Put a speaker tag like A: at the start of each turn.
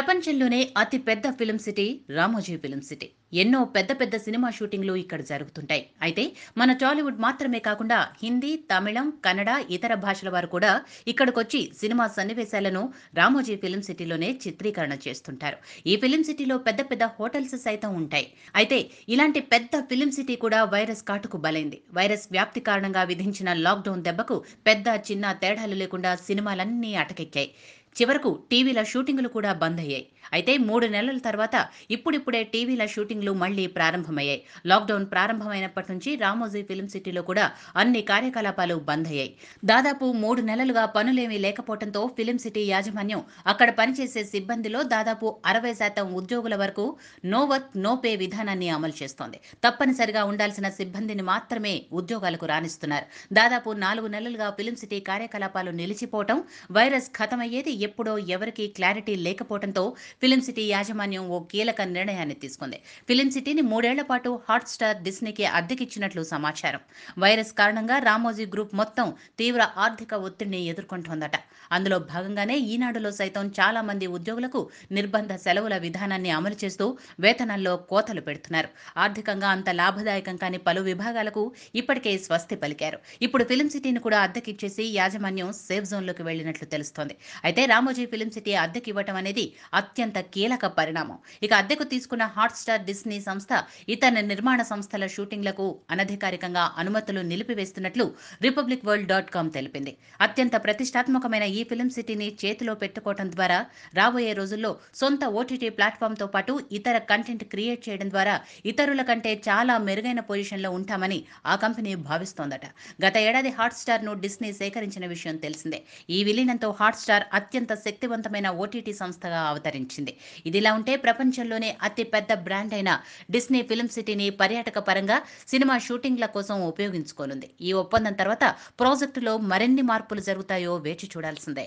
A: ప్రపంచంలోనే అతి పెద్ద film city Ramoji film city ఎన్నో పెద్ద పెద్ద సినిమా షూటింగ్లు ఇక్కడ జరుగుతుంటాయి అయితే మన టాలీవుడ్ మాత్రమే కాకుండా హిందీ తమిళం కన్నడ ఇతర భాషల వారు కూడా ఇక్కడికొచ్చి సినిమా సన్నివేశాలను రామోజీ ఫిలిం సిటీలోనే చిత్రీకరణ చేస్తుంటారు ఈ ఫిలిం సిటీలో పెద్ద పెద్ద హోటల్స్ సైతం ఉంటాయి అయితే ఇలాంటి పెద్ద ఫిలిం సిటీ కూడా వైరస్ కాటుకు బలైంది వైరస్ వ్యాప్తి కారణంగా విధించిన లాక్డౌన్ దెబ్బకు పెద్ద చిన్న తేడాలు లేకుండా సినిమాలన్నీ అటకెక్కాయి చివరకు టీవీల షూటింగులు కూడా బంద్ అయ్యాయి అయితే మూడు నెలల తర్వాత ఇప్పుడిప్పుడే టీవీల షూటింగ్లు మళ్లీ ప్రారంభమయ్యాయి లాక్డౌన్ ప్రారంభమైనప్పటి నుంచి రామోజీ ఫిలిం సిటీలో కూడా అన్ని కార్యకలాపాలు బంద్ అయ్యాయి దాదాపు మూడు నెలలుగా పనులేమీ లేకపోవడంతో ఫిలిం సిటీ యాజమాన్యం అక్కడ పనిచేసే సిబ్బందిలో దాదాపు అరవై శాతం ఉద్యోగుల వరకు నో వర్క్ నో పే విధానాన్ని అమలు చేస్తోంది తప్పనిసరిగా ఉండాల్సిన సిబ్బందిని మాత్రమే ఉద్యోగాలకు రాణిస్తున్నారు దాదాపు నాలుగు నెలలుగా ఫిలిం సిటీ కార్యకలాపాలు నిలిచిపోవటం వైరస్ ఖతమయ్యేది ఎప్పుడో ఎవరికి క్లారిటీ లేకపోవడంతో ఫిలిం సిటీ యాజమాన్యం ఓ కీలక నిర్ణయాన్ని తీసుకుంది ఫిలిం సిటీని మూడేళ్ల పాటు హాట్ స్టార్ డిస్నీకి అద్దెకిచ్చినట్లు సమాచారం వైరస్ కారణంగా రామోజీ గ్రూప్ మొత్తం తీవ్ర ఆర్థిక ఒత్తిడిని ఎదుర్కొంటోందట అందులో భాగంగానే ఈనాడులో సైతం చాలా మంది ఉద్యోగులకు నిర్బంధ సెలవుల విధానాన్ని అమలు చేస్తూ వేతనాల్లో కోతలు పెడుతున్నారు ఆర్థికంగా అంత లాభదాయకం కాని పలు విభాగాలకు ఇప్పటికే స్వస్తి పలికారు ఇప్పుడు ఫిలిం సిటీని కూడా అద్దెకిచ్చేసి యాజమాన్యం సేఫ్ జోన్లోకి వెళ్లినట్లు తెలుస్తోంది అయితే రామోజీ ఫిలిం సిటీ అద్దెకు ఇవ్వటం అనేది అత్యంత కీలక పరిణామం ఇక అద్దెకు తీసుకున్న హాట్ స్టార్ డిస్నీ సంస్థ ఇతర నిర్మాణ సంస్థల షూటింగ్లకు అనధికారికంగా అనుమతులు నిలిపివేస్తున్నట్లు రిపబ్లిక్ వరల్డ్ డాట్ కామ్ తెలిపింది అత్యంత ప్రతిష్టాత్మకమైన ఈ ఫిలిం సిటీని చేతిలో పెట్టుకోవడం ద్వారా రాబోయే రోజుల్లో సొంత ఓటీటీ ప్లాట్ఫామ్తో పాటు ఇతర కంటెంట్ క్రియేట్ చేయడం ద్వారా ఇతరుల కంటే చాలా మెరుగైన పొజిషన్లో ఉంటామని ఆ కంపెనీ భావిస్తోందట గత ఏడాది హాట్ ను డిస్నీ సేకరించిన విషయం తెలిసిందే ఈ విలీనంతో స్టార్ అత్యంత అత్యంత శక్తివంతమైన ఓటీటీ సంస్థగా అవతరించింది ఇదిలా ఉంటే ప్రపంచంలోనే అతిపెద్ద బ్రాండ్ అయిన డిస్నీ ఫిలిం సిటీని పర్యాటక పరంగా సినిమా షూటింగ్ల కోసం ఉపయోగించుకోనుంది ఈ ఒప్పందం తర్వాత ప్రాజెక్టులో మరిన్ని మార్పులు జరుగుతాయో వేచి చూడాల్సిందే